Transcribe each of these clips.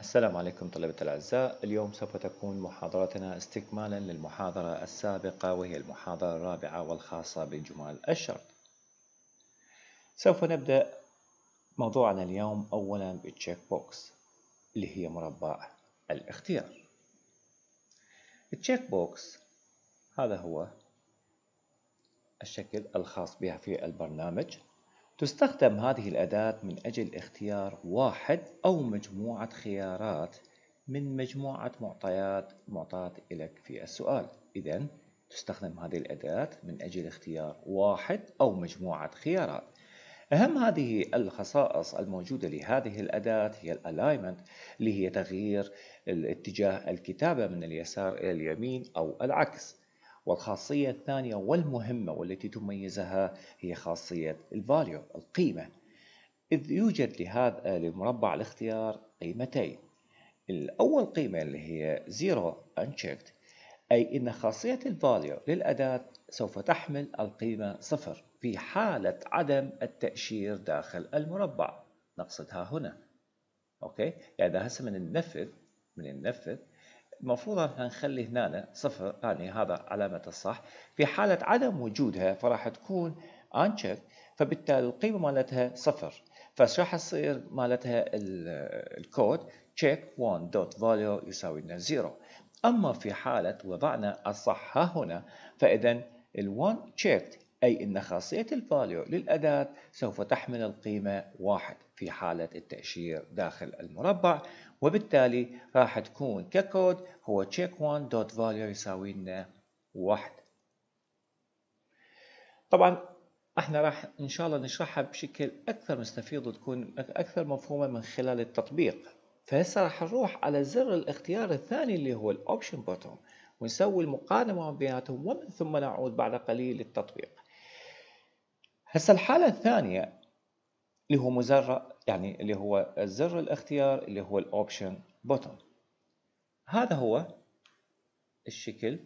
السلام عليكم طلبة الأعزاء اليوم سوف تكون محاضرتنا استكمالا للمحاضرة السابقة وهي المحاضرة الرابعة والخاصة بجمال الشرط سوف نبدأ موضوعنا اليوم أولا بالتشيك بوكس اللي هي مربع الاختيار التشيك بوكس هذا هو الشكل الخاص بها في البرنامج تستخدم هذه الأداة من أجل اختيار واحد أو مجموعة خيارات من مجموعة معطيات معطاة لك في السؤال إذا تستخدم هذه الأداة من أجل اختيار واحد أو مجموعة خيارات أهم هذه الخصائص الموجودة لهذه الأداة هي الألايمنت اللي هي تغيير الاتجاه الكتابة من اليسار إلى اليمين أو العكس والخاصية الثانية والمهمة والتي تميزها هي خاصية الفاليو القيمة إذ يوجد لهذا المربع الاختيار قيمتين الأول قيمة اللي هي 0 unchecked أي أن خاصية الفاليو للأداة سوف تحمل القيمة صفر في حالة عدم التأشير داخل المربع نقصدها هنا أوكي يعني هسه من النفذ من النفذ المفروض نخلي هنا صفر يعني هذا علامة الصح في حالة عدم وجودها فراح تكون unchecked فبالتالي القيمة مالتها صفر فايش راح يصير مالتها الكود check 1.value يساوي لنا 0 أما في حالة وضعنا الصح ها هنا فإذا ال1 checked أي أن خاصية الفاليو للأداة سوف تحمل القيمة واحد في حالة التأشير داخل المربع وبالتالي راح تكون ككود هو check1.value يساوي لنا واحد طبعا احنا راح ان شاء الله نشرحها بشكل اكثر مستفيض وتكون اكثر مفهومه من خلال التطبيق فهسه راح نروح على زر الاختيار الثاني اللي هو الاوبشن بوتون ونسوي المقارنه بيناتهم ومن ثم نعود بعد قليل للتطبيق هسه الحاله الثانيه اللي هو مزرع يعني اللي هو زر الاختيار اللي هو الاوبشن بوتن هذا هو الشكل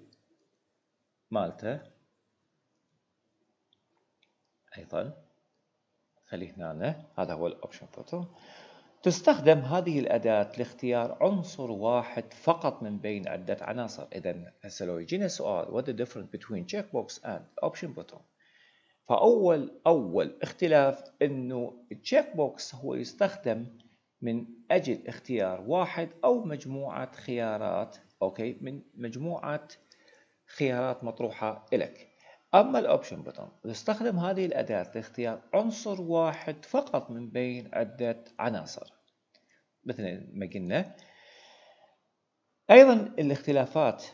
مالته ايضا خليه هنا هذا هو الاوبشن بوتن تستخدم هذه الأداة لاختيار عنصر واحد فقط من بين عدة عناصر إذا هسه لو يجينا سؤال what the difference between checkbox and option button فأول أول اختلاف أنه التشيك بوكس هو يستخدم من أجل اختيار واحد أو مجموعة خيارات أوكي من مجموعة خيارات مطروحة لك أما الأوبشن بوتون يستخدم هذه الأداة لاختيار عنصر واحد فقط من بين عدة عناصر مثل ما قلنا أيضا الاختلافات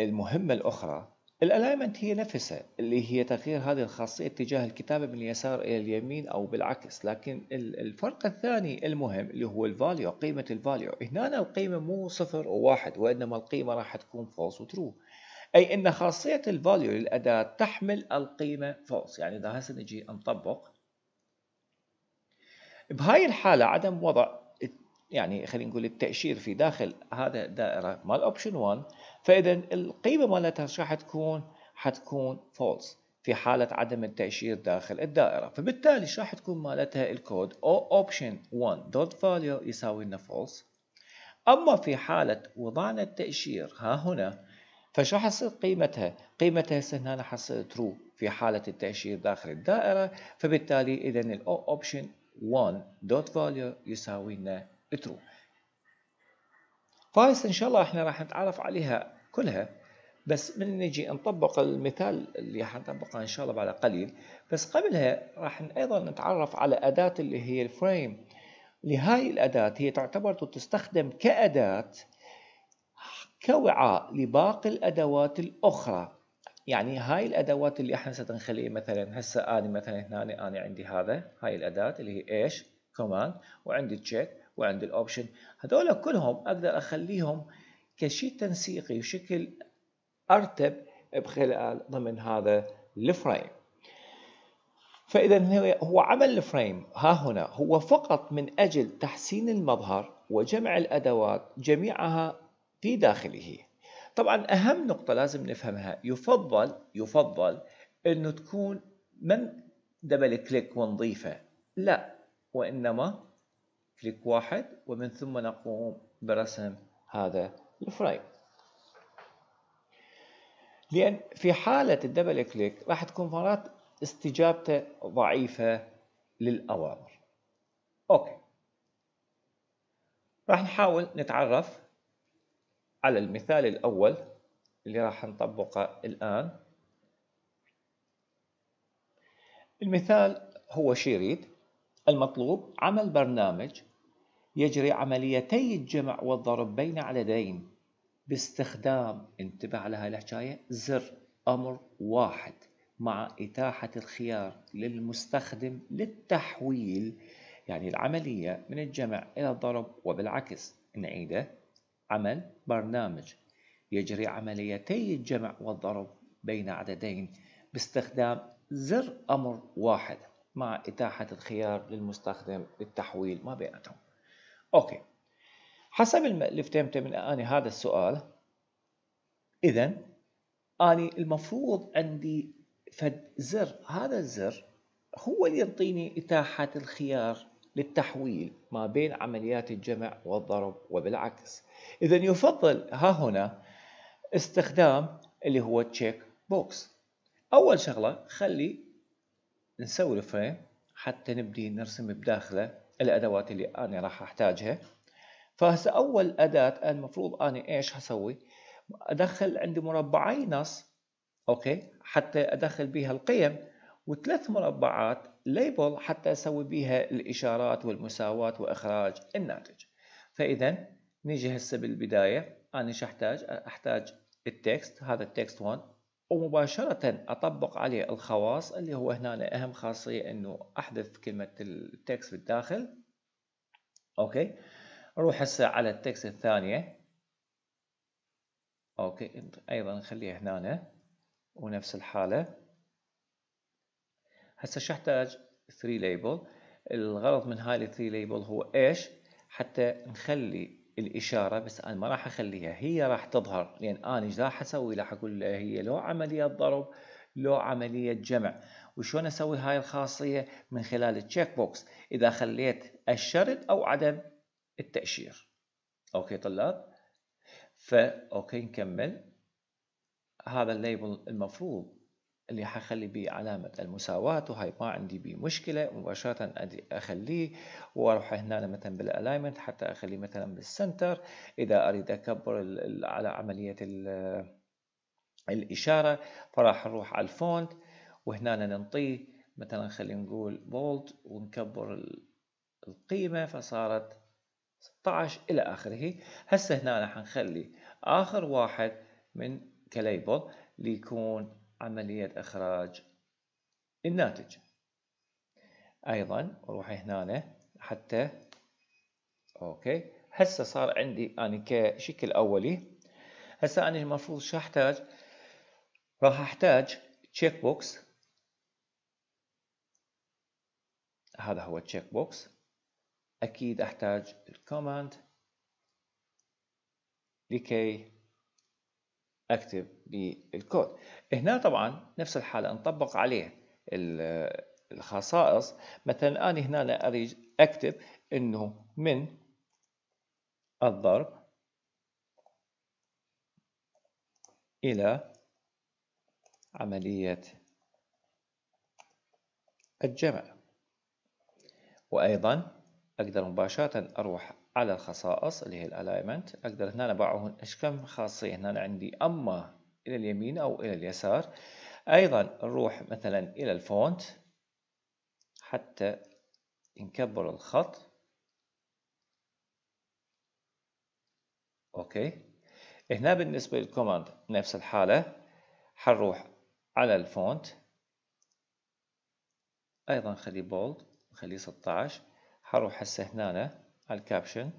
المهمة الأخرى الالايمنت هي نفسها اللي هي تغيير هذه الخاصية اتجاه الكتابة من اليسار إلى اليمين أو بالعكس لكن الفرق الثاني المهم اللي هو الفاليو قيمة الفاليو هنا القيمة مو صفر وواحد وإنما القيمة راح تكون فولس وترو أي أن خاصية الفاليو للأداة تحمل القيمة فولس يعني إذا هسه نجي نطبق بهاي الحالة عدم وضع يعني خلينا نقول التأشير في داخل هذا الدائرة مال اوبشن 1 فإذا القيمة مالتها شو حتكون؟ حتكون فولس في حالة عدم التأشير داخل الدائرة فبالتالي شو راح تكون مالتها الكود او اوبشن 1 دوت فاليو يساوي لنا فولس أما في حالة وضعنا التأشير ها هنا فشو حصير قيمتها؟ قيمتها هسه هنا حصير ترو في حالة التأشير داخل الدائرة فبالتالي إذا الأو أوبشن 1 دوت فاليو يساوي لنا تروح فايس ان شاء الله احنا راح نتعرف عليها كلها بس من نجي نطبق المثال اللي حنطبقه ان شاء الله بعد قليل بس قبلها راح ايضا نتعرف على اداه اللي هي الفريم لهاي الاداه هي تعتبر تستخدم كاداه كوعاء لباقي الادوات الاخرى يعني هاي الادوات اللي احنا ستنخليه مثلا هسه انا مثلا هنا انا عندي هذا هاي الاداه اللي هي ايش كوماند وعندي تشيك وعند الاوبشن هذول كلهم اقدر اخليهم كشيء تنسيقي بشكل ارتب بخلال ضمن هذا الفريم فاذا هو عمل الفريم ها هنا هو فقط من اجل تحسين المظهر وجمع الادوات جميعها في داخله طبعا اهم نقطه لازم نفهمها يفضل يفضل انه تكون من دبل كليك ونضيفه لا وانما كليك واحد ومن ثم نقوم برسم هذا الفريم لأن في حالة الدبل كليك راح تكون مرات استجابته ضعيفة للأوامر أوكي راح نحاول نتعرف على المثال الأول اللي راح نطبقه الآن المثال هو شيريد المطلوب عمل برنامج يجري عمليتي الجمع والضرب بين عددين باستخدام انتبه على هاي زر أمر واحد مع إتاحة الخيار للمستخدم للتحويل يعني العملية من الجمع إلى الضرب وبالعكس نعيده عمل برنامج يجري عمليتي الجمع والضرب بين عددين باستخدام زر أمر واحد مع إتاحة الخيار للمستخدم للتحويل ما بينهم. أوكي حسب اللي فهمته من أنا هذا السؤال إذا أنا المفروض عندي فد زر هذا الزر هو اللي يعطيني إتاحة الخيار للتحويل ما بين عمليات الجمع والضرب وبالعكس إذا يفضل ها هنا استخدام اللي هو تشيك بوكس أول شغلة خلي نسوي الفريم حتى نبدي نرسم بداخله الأدوات اللي أنا راح أحتاجها فهسه أول أداة المفروض أنا إيش اسوي أدخل عندي مربعي نص أوكي حتى أدخل بها القيم وثلاث مربعات ليبل حتى أسوي بها الإشارات والمساواة وإخراج الناتج فإذا نيجي هسه بالبداية أنا شو أحتاج أحتاج التكست هذا التكست 1 ومباشرة أطبق عليه الخواص اللي هو هنا أهم خاصية أنه أحذف كلمة التكست بالداخل أوكي أروح هسه على التكست الثانية أوكي أيضا نخليها هنا ونفس الحالة هسه شو أحتاج 3 label الغرض من هاي ال 3 label هو إيش حتى نخلي الاشاره بس انا ما راح اخليها هي راح تظهر لان انا ايش راح اسوي راح اقول لها هي لو عمليه ضرب لو عمليه جمع وشلون اسوي هاي الخاصيه من خلال التشيك بوكس اذا خليت الشرط او عدم التاشير اوكي طلاب فا اوكي نكمل هذا الليبل المفروض اللي حخلي بيه علامة المساواة وهي ما عندي بيه مشكلة مباشرة أخليه وأروح هنا مثلا بالألايمنت حتى أخليه مثلا بالسنتر إذا أريد أكبر على عملية الإشارة فراح نروح على الفونت وهنا ننطيه مثلا خلينا نقول بولد ونكبر القيمة فصارت 16 إلى آخره هسه هنا حنخلي آخر واحد من كليبل ليكون عملية إخراج الناتج أيضا أروح هنا حتى أوكي هسه صار عندي أنا كشكل أولي هسه أنا المفروض شو أحتاج راح أحتاج تشيك بوكس هذا هو التشيك بوكس أكيد أحتاج الكوماند لكي اكتب بالكود هنا طبعا نفس الحالة نطبق عليه الخصائص مثلا أنا هنا أريد أكتب أنه من الضرب إلى عملية الجمع وأيضا أقدر مباشرة أروح على الخصائص اللي هي الالايمنت اقدر هنا أنا ايش كم خاصيه هنا عندي اما الى اليمين او الى اليسار ايضا نروح مثلا الى الفونت حتى نكبر الخط اوكي هنا بالنسبه للكوماند نفس الحاله حنروح على الفونت ايضا خليه بولد خليه 16 حروح هسه هنا الكابشن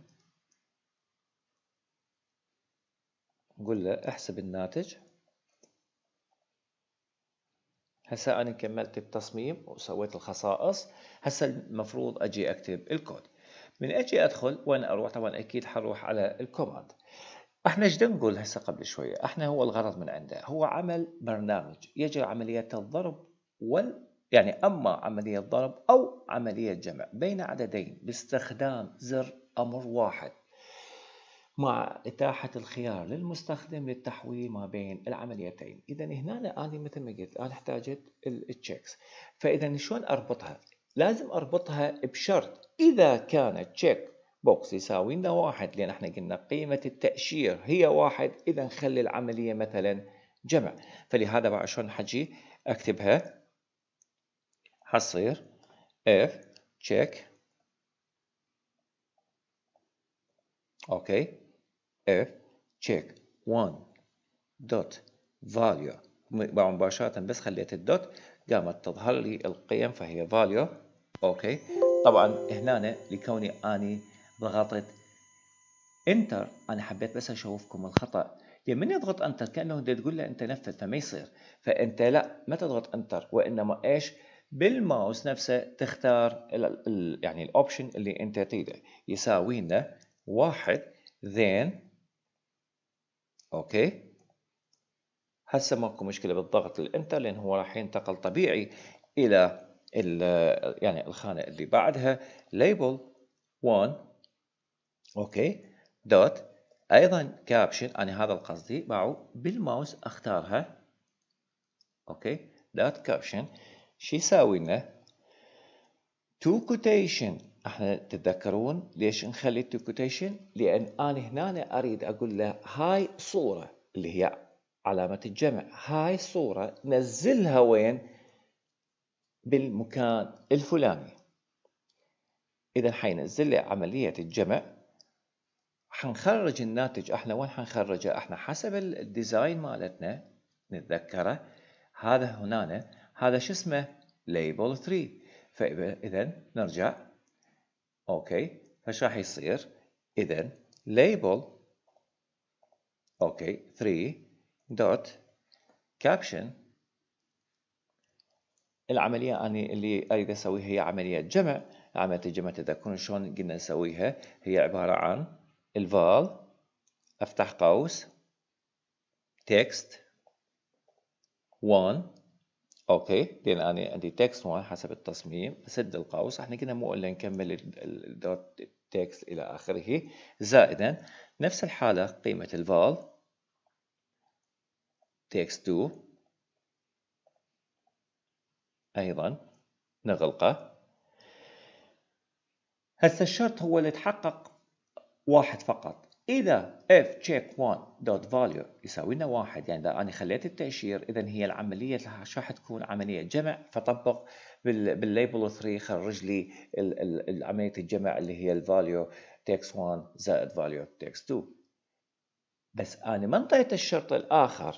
نقول له احسب الناتج هسا انا كملت التصميم وسويت الخصائص هسا المفروض اجي اكتب الكود من اجي ادخل وين اروح طبعا اكيد حروح على الكوماند احنا ايش نقول هسا قبل شويه احنا هو الغرض من عنده هو عمل برنامج يجري عمليات الضرب وال يعني أما عملية ضرب أو عملية جمع بين عددين باستخدام زر أمر واحد مع إتاحة الخيار للمستخدم للتحويل ما بين العمليتين إذا هنا أنا مثل ما قلت أنا احتاجت التشيكس فإذا شلون أربطها لازم أربطها بشرط إذا كان تشيك بوكس يساوي لنا واحد لأن احنا قلنا قيمة التأشير هي واحد إذا نخلي العملية مثلا جمع فلهذا بقى شلون حجي أكتبها حصير if check اوكي if check 1 dot value مباشرة بس خليت الدوت قامت تظهر لي القيم فهي value اوكي طبعا هنا لكوني اني ضغطت انتر انا حبيت بس اشوفكم الخطأ لما يضغط انتر كانه تقول له انت نفذ فما يصير فانت لا ما تضغط انتر وانما ايش؟ بالماوس نفسه تختار الـ الـ يعني الاوبشن اللي انت تريده يساوي لنا واحد ذين اوكي هسه ماكو مشكله بالضغط الانتر لان هو راح ينتقل طبيعي الى يعني الخانه اللي بعدها ليبل 1 اوكي دوت ايضا كابشن انا هذا القصدي باعوا بالماوس اختارها اوكي دوت كابشن شو يساوي لنا؟ تو كوتيشن احنا تتذكرون ليش نخلي تو كوتيشن؟ لان انا هنا اريد اقول له هاي صوره اللي هي علامه الجمع، هاي الصوره نزلها وين؟ بالمكان الفلاني. اذا حينزل لي عمليه الجمع حنخرج الناتج احنا وين حنخرجه؟ احنا حسب الديزاين مالتنا نتذكره هذا هنا هذا شو اسمه label 3 فاذا نرجع اوكي فايش راح يصير اذا label اوكي 3 دوت caption العمليه اني اللي اريد اسويها هي عمليه جمع عمليه الجمع تذكرون شلون قلنا نسويها هي عباره عن الفال افتح قوس تكست 1 اوكي لان انا عندي تكست 1 حسب التصميم سد القوس احنا كنا مو الا نكمل الدوت تكست الى اخره زائدا نفس الحاله قيمه الفال تكست 2 ايضا نغلقه هسه الشرط هو اللي تحقق واحد فقط إذا if check one dot value يساوي لنا واحد يعني إذا أنا خليت التأشير إذا هي العملية راح تكون عملية جمع فطبق بالليبل 3 خرج لي عملية الجمع اللي هي value text 1 زائد value text 2 بس أنا ما انطيت الشرط الآخر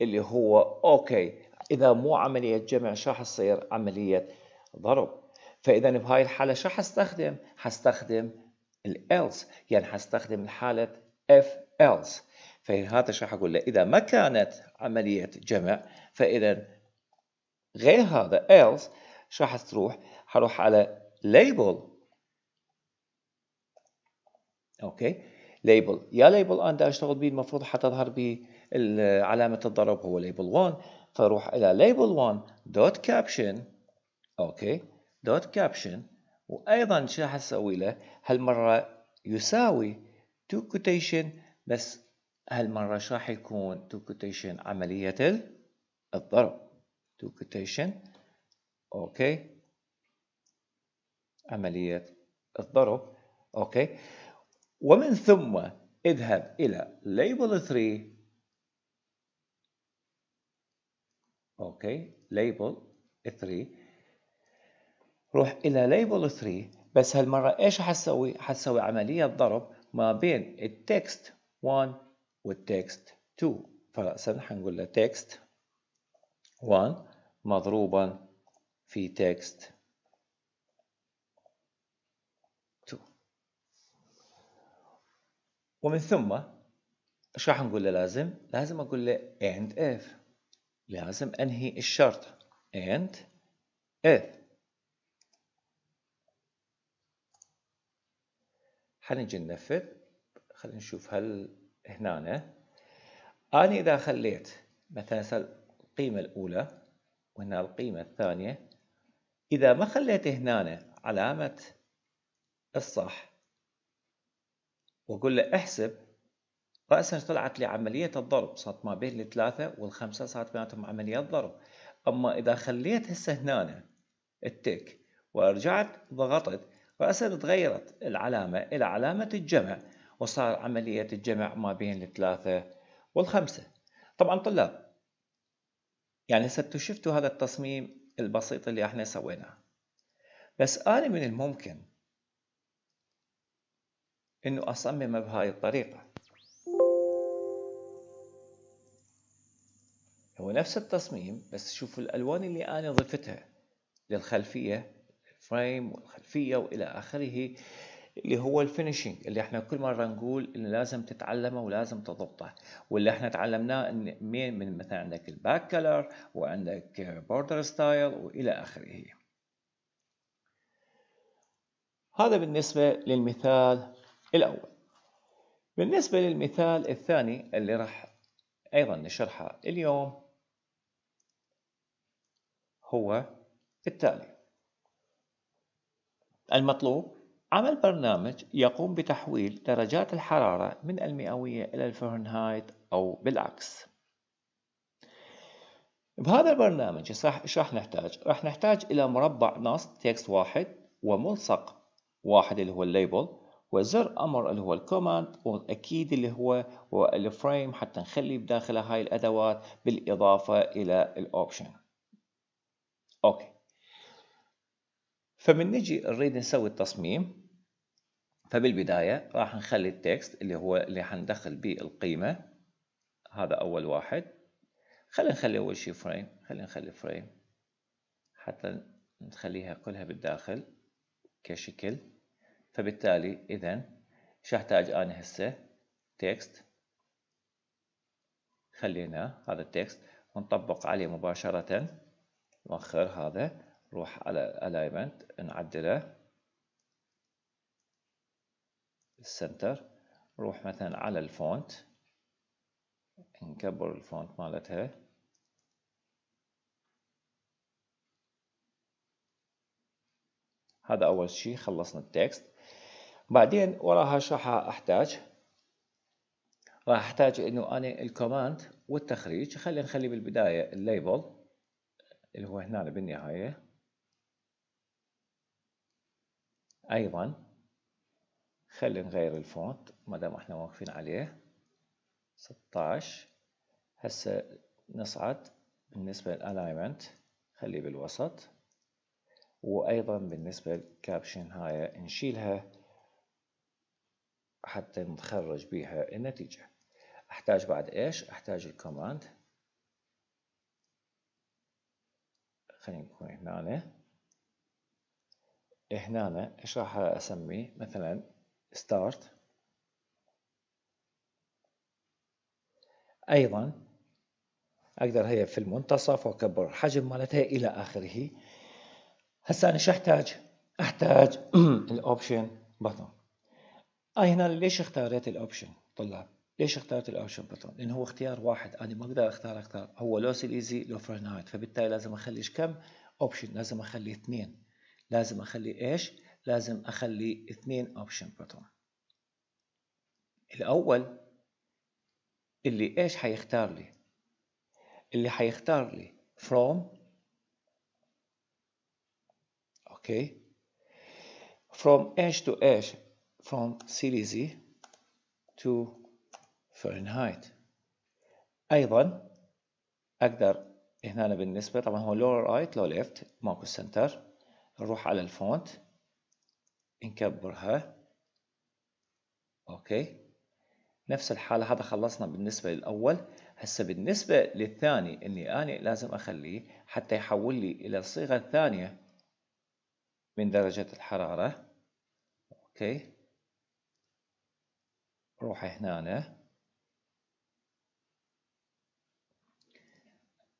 اللي هو أوكي إذا مو عملية جمع شو راح تصير عملية ضرب فإذا بهاي الحالة شو راح أستخدم؟ حستخدم else يعني حستخدم الحالة if else فهذا شو حقول له إذا ما كانت عملية جمع فإذا غير هذا else شو حتروح حروح على label أوكي label يا label أنا أشتغل به المفروض حتظهر به علامة الضرب هو label 1 فأروح إلى label 1 دوت أوكي دوت .caption وايضا شو حسوي له هالمره يساوي تو كوتيشن بس هالمره شو راح يكون تو كوتيشن عمليه الضرب تو كوتيشن اوكي عمليه الضرب اوكي ومن ثم اذهب الى label 3 اوكي label 3 روح إلى ليبل 3 بس هالمرة إيش حسوي؟ حسوي عملية ضرب ما بين التكست 1 والتكست 2 فرأسا حنقول له تكست 1 مضروبا في تكست 2 ومن ثم ايش راح نقول له لازم؟ لازم اقول له and if لازم انهي الشرط and if حنجي ننفذ خلينا نشوف هل هنا أنا إذا خليت مثلا القيمة الأولى وهنا القيمة الثانية إذا ما خليت هنا علامة الصح وأقول له احسب رأسا طلعت لي عملية الضرب صارت ما بين الثلاثة والخمسة صارت بيناتهم عملية ضرب أما إذا خليت هسه هنا التك ورجعت ضغطت فأسد تغيرت العلامة إلى علامة الجمع وصار عملية الجمع ما بين الثلاثة والخمسة طبعا طلاب يعني هسه شفتوا هذا التصميم البسيط اللي احنا سويناه بس أنا من الممكن إنه أصممه بهاي الطريقة هو نفس التصميم بس شوفوا الألوان اللي أنا ضفتها للخلفية الفريم والخلفيه والى اخره اللي هو الفينشينج اللي احنا كل مره نقول انه لازم تتعلمه ولازم تضبطه واللي احنا تعلمناه من من مثلا عندك الباك كلر وعندك بوردر ستايل والى اخره هذا بالنسبه للمثال الاول بالنسبه للمثال الثاني اللي راح ايضا نشرحه اليوم هو التالي المطلوب عمل برنامج يقوم بتحويل درجات الحرارة من المئوية إلى الفهرنهايت أو بالعكس بهذا البرنامج ايش راح نحتاج؟ راح نحتاج إلى مربع نص تكست واحد وملصق واحد اللي هو الليبل وزر أمر اللي هو الكوماند وأكيد اللي هو الفريم حتى نخلي بداخله هاي الأدوات بالإضافة إلى الأوبشن. أوكي. فمن نجي نريد نسوي التصميم فبالبداية راح نخلي التكست اللي هو اللي حندخل به القيمة هذا أول واحد خلينا نخلي أول شي فريم خلينا نخلي فريم حتى نخليها كلها بالداخل كشكل فبالتالي إذا شو أحتاج أنا هسه تكست خلينا هذا التكست ونطبق عليه مباشرة نوخر هذا نروح على الايمنت نعدله السنتر نروح مثلا على الفونت نكبر الفونت مالتها هذا اول شيء خلصنا التكست بعدين وراها راح احتاج راح احتاج انه انا الكوماند والتخريج خلينا نخلي بالبدايه الليبل اللي هو هنا بالنهايه أيضا خلي نغير الفونت ما دام احنا واقفين عليه 16 هسه نصعد بالنسبة للألايمنت خليه بالوسط وأيضا بالنسبة للكابشن هاي نشيلها حتى نخرج بيها النتيجة أحتاج بعد إيش؟ أحتاج الكوماند خلينا نكون هنا هنا ايش راح اسمي مثلا start ايضا اقدر هي في المنتصف واكبر الحجم مالتها الى اخره هسه انا ايش احتاج احتاج الاوبشن بطن اي آه، هنا ليش اختاريت الاوبشن طلاب ليش اختارت الاوبشن بطن لانه هو اختيار واحد انا ما اقدر اختار اختار هو لو سيليزي لو فرنايت فبالتالي لازم اخليش كم اوبشن لازم اخلي اثنين لازم اخلي ايش لازم اخلي اثنين اوبشن بوتون الاول اللي ايش حيختار لي اللي حيختار لي from اوكي from ايش to ايش from series e to فرنهايت ايضا اقدر هنا بالنسبه طبعا هو لور رايت لو ليفت ماكو سنتر نروح على الفونت نكبرها اوكي نفس الحالة هذا خلصنا بالنسبة للأول هسه بالنسبة للثاني اللي أنا لازم أخليه حتى يحول لي إلى الصيغة الثانية من درجة الحرارة أوكي روح هنا أنا.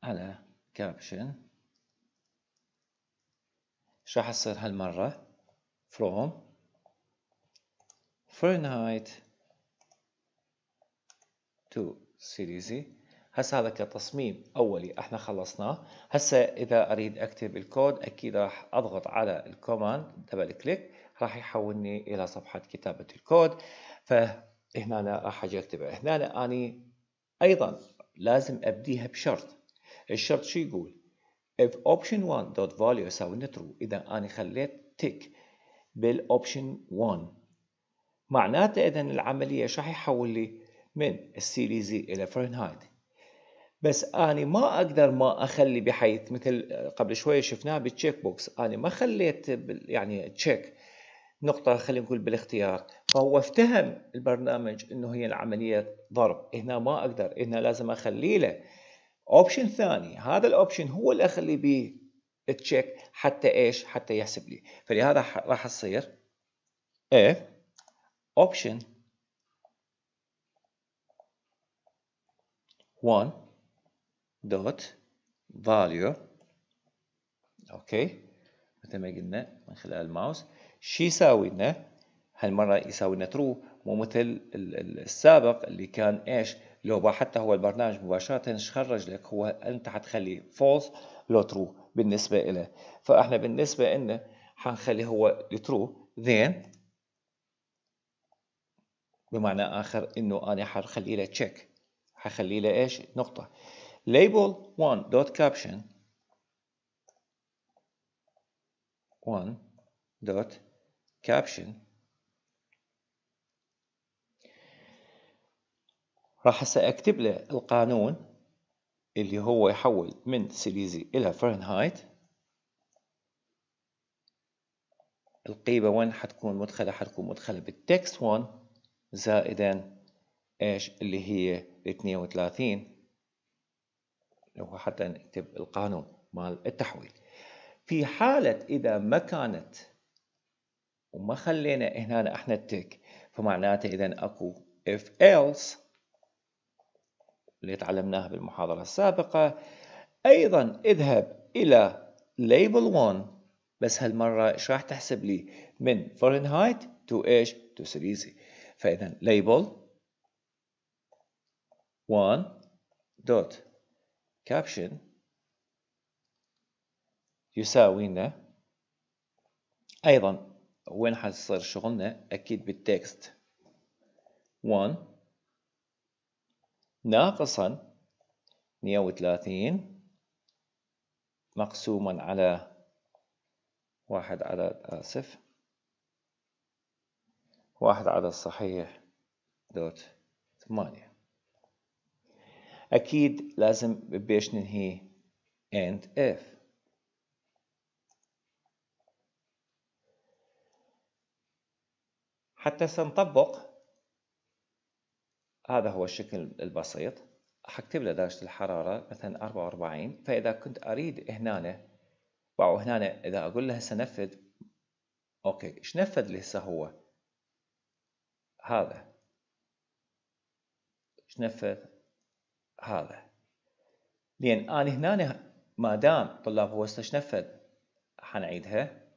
على كابشن شو راح يصير هالمرة from Fahrenheit to Celsius هسه هذا كتصميم اولي احنا خلصناه هسه اذا اريد اكتب الكود اكيد راح اضغط على الكوماند دبل كليك راح يحولني الى صفحه كتابه الكود فهنا راح اجي اكتبها هنا اني ايضا لازم ابديها بشرط الشرط شو يقول if option 1 dot value يساوي true اذا انا خليت تيك بالاوبشن 1 معناته اذا العمليه شو حيحول لي من السيليزي الى فرنهايت بس أنا ما أقدر ما أخلي بحيث مثل قبل شوية شفناه بالتشيك بوكس أنا ما خليت يعني تشيك نقطة خلينا نقول بالاختيار فهو افتهم البرنامج أنه هي العملية ضرب هنا ما أقدر هنا لازم أخلي له اوبشن ثاني هذا الاوبشن هو اللي اخلي بيه التشيك حتى ايش حتى يحسب لي فلهذا راح تصير if option 1 دوت فاليو اوكي مثل ما قلنا من خلال الماوس شي يساوي لنا هالمره يساوي لنا ترو مو مثل السابق اللي كان ايش لو حتى هو البرنامج مباشرة خرج لك هو أنت حتخلي فولس لو ترو بالنسبة إله فإحنا بالنسبة إلنا حنخلي هو ترو then بمعنى آخر إنه أنا حخلي له تشيك حخلي له إيش نقطة label 1 dot caption dot caption راح سأكتب له القانون اللي هو يحول من سيليزي إلى فرنهايت القيمة وين حتكون مدخلة حتكون مدخلة بالتكست 1 زائدا ايش اللي هي 32 هو حتى نكتب القانون مال التحويل في حالة إذا ما كانت وما خلينا هنا احنا التك فمعناته إذا أكو if else اللي تعلمناها بالمحاضرة السابقة أيضا اذهب إلى label 1 بس هالمرة إيش راح تحسب لي من فورنهايت تو إيش تو سيليزي فإذا label 1 دوت caption يساوي لنا أيضا وين حتصير شغلنا أكيد بالتكست 1 ناقصا 130 مقسوما على واحد عدد آسف واحد عدد صحيح دوت ثمانية أكيد لازم بيش ننهي and if حتى سنطبق هذا هو الشكل البسيط حكتب له درجة الحرارة مثلا 44 فإذا كنت أريد هنا أو هنا إذا أقول له هسه نفذ أوكي إيش نفذ لي هسه هو هذا إيش نفذ هذا لأن أنا هنا ما دام طلاب هو إيش نفذ حنعيدها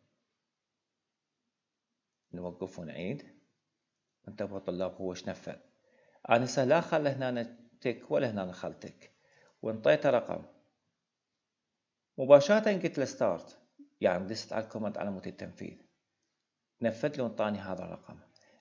نوقف ونعيد انتبهوا طلاب هو إيش نفذ أنا هسه لا خل هنا تك ولا هنا خل تك وانطيته رقم مباشرة قلت له ستارت يعني دست على الكوماند على مود التنفيذ نفذ له وانطاني هذا الرقم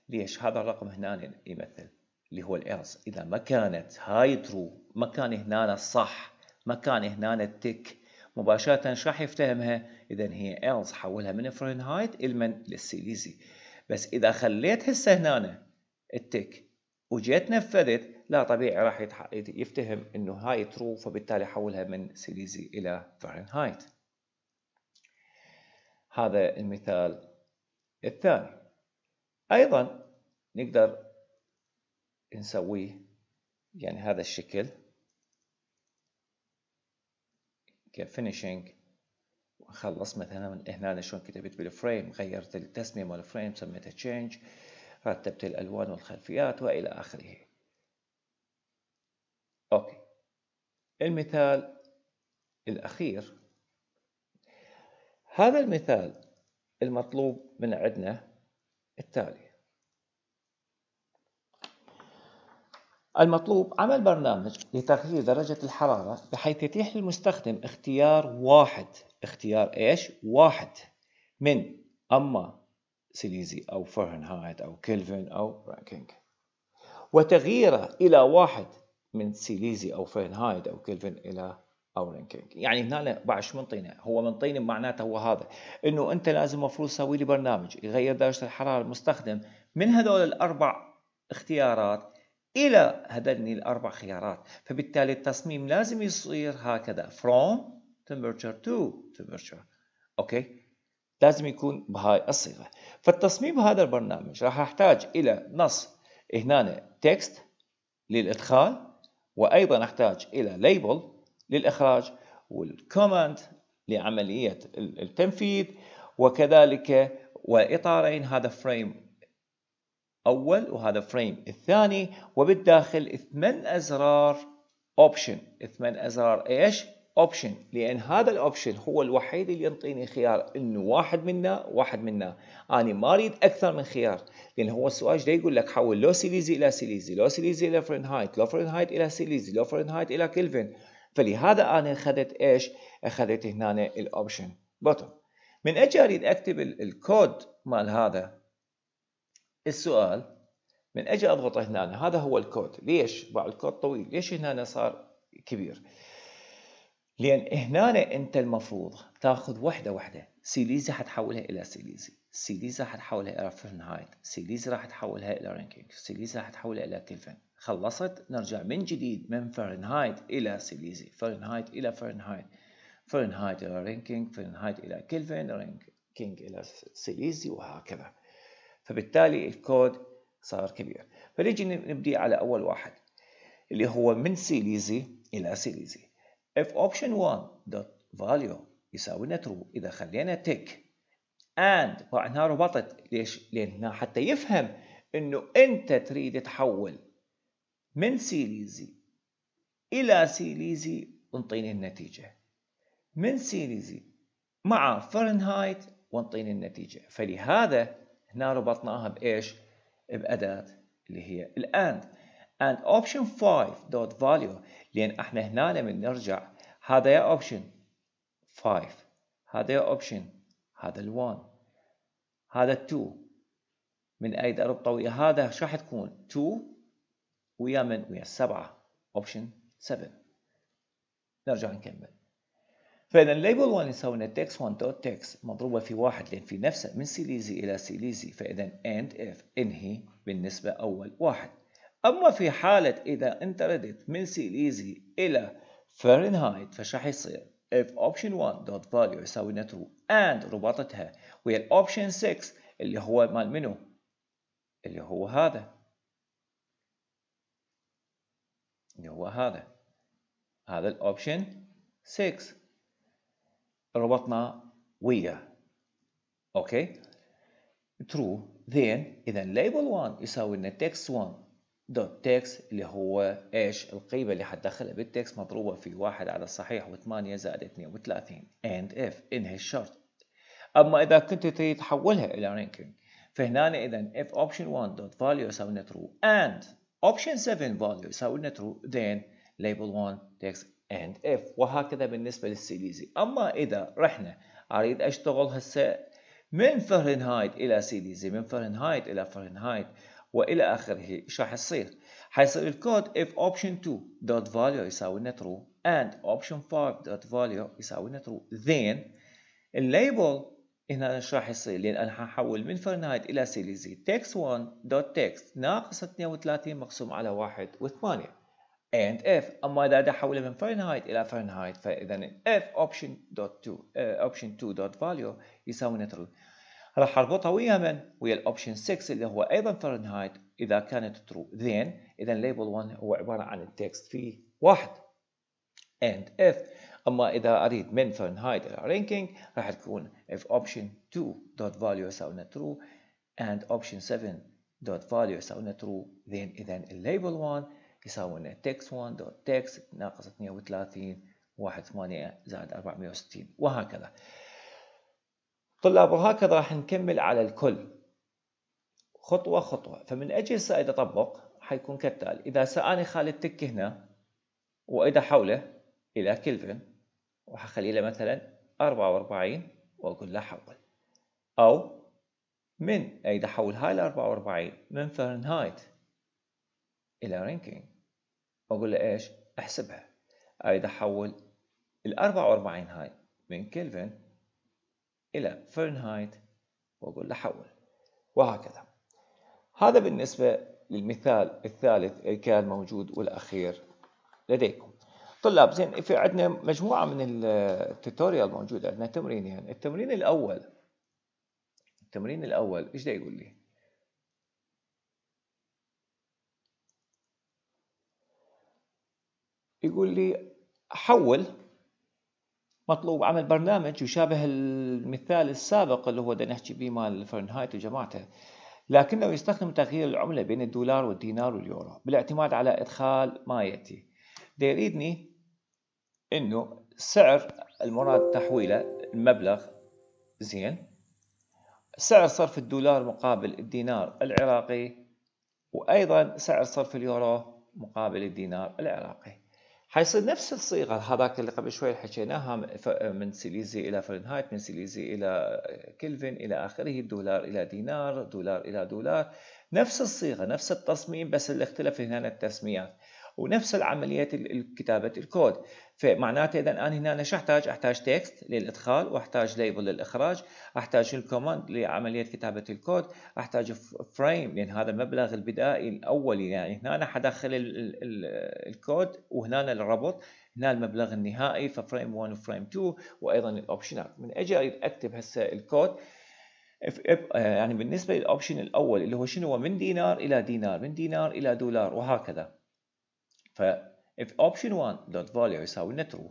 ليش هذا الرقم هنا يمثل اللي هو الإرس إذا ما كانت هاي ترو ما كان هنا الصح ما كان هنا التك مباشرة ايش راح يفتهمها؟ إذا هي إرز حولها من فرنهايت من للسيليزي بس إذا خليت هسه هنا التك وجيت نفذت لا طبيعي راح يفتهم انه هاي ترو فبالتالي حولها من سيليزي الى فارنهايت هذا المثال الثاني ايضا نقدر نسويه يعني هذا الشكل كفينيشنج ونخلص مثلا من هنا شلون كتبت بالفريم غيرت التسميه مال الفريم سميتها تشينج رتبت الألوان والخلفيات وإلى آخره أوكي المثال الأخير هذا المثال المطلوب من عندنا التالي المطلوب عمل برنامج لتغيير درجة الحرارة بحيث يتيح للمستخدم اختيار واحد اختيار ايش؟ واحد من اما سيليزي أو فهرنهايت أو كلفن أو رانكينج وتغييره إلى واحد من سيليزي أو فهرنهايت أو كلفن إلى أو رانكينج يعني هنا بعد شو منطينا هو منطينا معناته هو هذا إنه أنت لازم المفروض تسوي لي برنامج يغير درجة الحرارة المستخدم من هذول الأربع اختيارات إلى هذني الأربع خيارات فبالتالي التصميم لازم يصير هكذا from temperature to temperature أوكي لازم يكون بهاي الصيغة فالتصميم هذا البرنامج راح أحتاج إلى نص هنا تكست للإدخال وأيضا أحتاج إلى ليبل للإخراج والكوماند لعملية التنفيذ وكذلك وإطارين هذا فريم أول وهذا فريم الثاني وبالداخل ثمان أزرار اوبشن ثمان أزرار إيش؟ اوبشن لان هذا الاوبشن هو الوحيد اللي ينطيني خيار انه واحد منا واحد منا انا ما اريد اكثر من خيار لان هو السؤال دا يقول لك حول لو سيليزي الى سيليزي لو سيليزي الى فرنهايت لو فرنهايت الى سيليزي لو فرنهايت الى كلفن فلهذا انا اخذت ايش اخذت هنا الاوبشن بوتم من اجي اريد اكتب الكود مال هذا السؤال من اجي اضغط هنا هذا هو الكود ليش بعد الكود طويل ليش هنا صار كبير لأن هنا أنت المفروض تاخذ وحدة وحدة سيليزا حتحولها إلى سيليزي سيليزا حتحولها إلى فرنهايت سيليزا راح تحولها إلى رانكينج سيليزا تحولها إلى كلفن خلصت نرجع من جديد من فرنهايت إلى سيليزي فرنهايت إلى فرنهايت فرنهايت إلى رانكينج فرنهايت إلى كلفن رانكينج إلى سيليزي وهكذا فبالتالي الكود صار كبير فنجي نبدي على أول واحد اللي هو من سيليزي إلى سيليزي if option 1 dot value يساوي true اذا خلينا tick and طبعا هنا ربطت ليش؟ لان حتى يفهم انه انت تريد تحول من سيريزي الى سيريزي وانطيني النتيجه من سيريزي مع فرنهايت وانطيني النتيجه فلهذا هنا ربطناها بايش؟ باداه اللي هي الاند and option 5 dot لان احنا هنا لما نرجع هذا يا اوبشن 5 هذا يا اوبشن هذا ال1 هذا ال2 من اي اربطه ويا هذا شو راح تكون 2 ويا من ويا 7 اوبشن 7 نرجع نكمل فاذا الليبل 1 يساوي لنا تكس 1 دوت تكس مضروبه في واحد لان في نفسه من سيليزي الى سيليزي فاذا اند اف انهي بالنسبه اول واحد اما في حاله اذا انت ردت من سيليزي الى فهرنهايت فش راح يصير if option 1 dot value يساوي نترو and ربطتها ويا option 6 اللي هو مال منو اللي هو هذا اللي هو هذا هذا الاوبشن 6 ربطنا وياه اوكي true then اذا label 1 يساوي net text 1 دوت تكس اللي هو ايش القيمة اللي حتدخلها بالتكس مضروبة في واحد على الصحيح وثمانية زائد اثنين وثلاثين اند اف انهي الشرط أما إذا كنت تريد تحولها إلى رينكينج فهنا إذا اف اوبشن 1 دوت فاليو يساوي لنا اند اوبشن 7 فاليو يساوي لنا ذن ليبل 1 تكست اند اف وهكذا بالنسبة للسيليزي أما إذا رحنا أريد أشتغل هسه من فهرنهايت إلى سيليزي من فهرنهايت إلى فهرنهايت والى اخره راح يصير حيصير الكود if option 2 dot value يساوي لنا true and option 5 dot value يساوي لنا true then الليبل هنا ايش راح يصير لان انا ححول من فرنايت الى سيليزي text 1 dot text ناقص 32 مقسوم على 1 و8 and if اما اذا بدي احوله من فهرنهايت الى فهرنهايت فاذا if option dot 2 uh, آه، option 2 dot value يساوي true راح اربطها ويا من؟ ويا الاوبشن 6 اللي هو ايضا فارنهايت اذا كانت ترو ذين اذا ليبل 1 هو عباره عن التكست في واحد and if اما اذا اريد من فارنهايت الى رانكينج راح تكون if option 2 dot value يساوي true and option 7 dot value يساوي true then اذا الليبل 1 يساوي لنا text 1 dot text ناقص 32 1 8 زائد 460 وهكذا طلاب وهكذا راح نكمل على الكل خطوة خطوة فمن أجل سائد أطبق حيكون كالتالي إذا سألني خالد تك هنا وإذا حوله إلى كلفن وحخلي له مثلا 44 وأقول له حول أو من إذا أحول هاي ال 44 من فهرنهايت إلى رينكين وأقول له إيش؟ احسبها إذا أحول ال 44 هاي من كلفن إلى فرنهايت وأقول له حول وهكذا هذا بالنسبة للمثال الثالث اللي كان موجود والأخير لديكم طلاب زين في عندنا مجموعة من التوتوريال موجودة عندنا تمرينين يعني. التمرين الأول التمرين الأول إيش دا يقول لي؟ يقول لي حول مطلوب عمل برنامج يشابه المثال السابق اللي هو بدنا نحكي فيه مال فرنهايت وجماعته لكنه يستخدم تغيير العملة بين الدولار والدينار واليورو بالاعتماد على إدخال ما يأتي يريدني أنه سعر المراد تحويله المبلغ زين سعر صرف الدولار مقابل الدينار العراقي وأيضا سعر صرف اليورو مقابل الدينار العراقي حيصير نفس الصيغه هذاك اللي قبل شوي حكيناها من سيليزي الى فرنهايت من سيليزي الى كلفن الى اخره دولار الى دينار دولار الى دولار نفس الصيغه نفس التصميم بس اللي اختلف هنا التسميات ونفس العملية كتابة الكود فمعناته إذا أنا هنا أنا شو أحتاج؟ أحتاج تكست للإدخال وأحتاج ليبل للإخراج أحتاج الكوماند لعملية كتابة الكود أحتاج فريم يعني لأن هذا المبلغ البدائي الأولي يعني هنا أنا حدخل الكود وهنا الربط هنا المبلغ النهائي ففريم 1 وفريم 2 وأيضا الأوبشنات من أجي أريد أكتب هسه الكود آه، يعني بالنسبه للاوبشن الاول اللي هو شنو هو من دينار الى دينار من دينار الى دولار وهكذا ف if option 1 dot value يساوي لنا true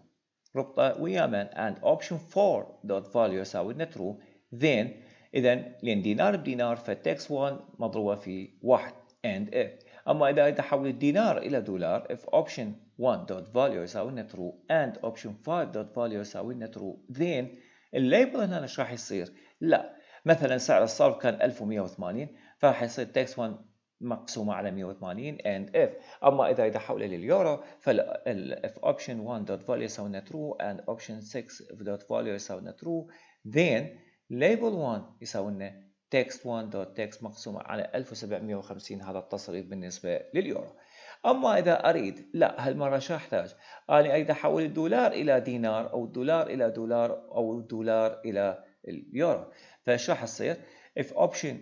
ربطه ويا من and option 4 dot value يساوي لنا true then اذا لان دينار بدينار فتكس 1 مضروبه في 1 and if اما اذا تحول الدينار الى دولار if option 1 dot value يساوي لنا true and option 5 dot value يساوي لنا true then الليبل هنا ايش راح يصير؟ لا مثلا سعر الصرف كان 1180 فراح يصير تكس 1 مقسومة على 180 and if أما إذا إذا إلى اليورو فال if option 1 dot value يساوينا true and option 6 dot value يساوينا true then label 1 يساوينا text 1 dot text مقسومة على 1750 هذا التصريف بالنسبة لليورو أما إذا أريد لا هالمرة شو أحتاج أنا أريد أحول الدولار إلى دينار أو الدولار إلى دولار أو الدولار إلى اليورو فشو حصير if option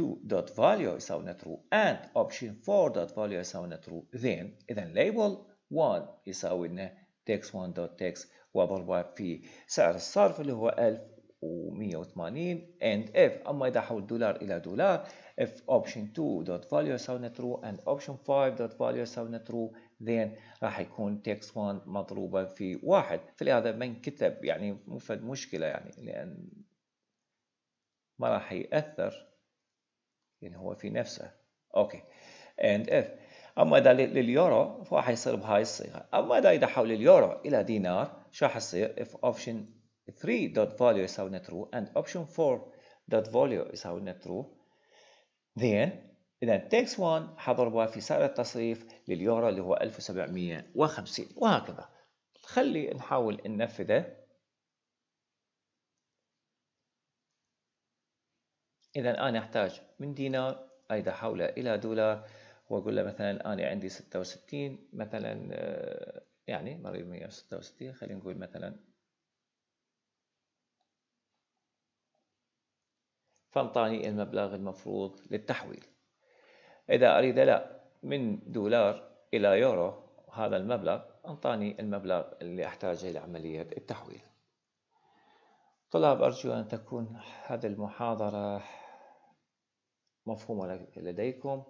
2.value يساوينا true and option 4.value يساوينا true then اذا label 1 يساوينا text 1 وضرب في سعر الصرف اللي هو 1180 and if اما اذا حول دولار الى دولار if option 2.value يساوينا true and option 5.value يساوينا true then راح يكون text 1 مضروبه في واحد فلهذا من كتب يعني مو فد مشكله يعني لان ما راح ياثر يعني هو في نفسه اوكي اند اف اما اذا لليورو فهو حيصير بهاي الصيغه اما اذا اذا حول اليورو الى دينار شو راح يصير if option 3 dot value is not true and 4 then اذا تكس 1 حضربها في سعر التصريف لليورو اللي هو 1750 وهكذا خلي نحاول ننفذه إذا أنا أحتاج من دينار أيضا أحوله إلى دولار وأقول له مثلا أنا عندي 66 مثلا آه، يعني مريض 166 خلينا نقول مثلا فانطاني المبلغ المفروض للتحويل إذا أريد لا من دولار إلى يورو هذا المبلغ أنطاني المبلغ اللي أحتاجه لعملية التحويل طلاب أرجو أن تكون هذه المحاضرة مفهومة لديكم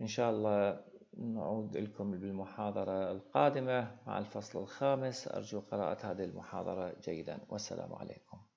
إن شاء الله نعود لكم بالمحاضرة القادمة مع الفصل الخامس أرجو قراءة هذه المحاضرة جيدا والسلام عليكم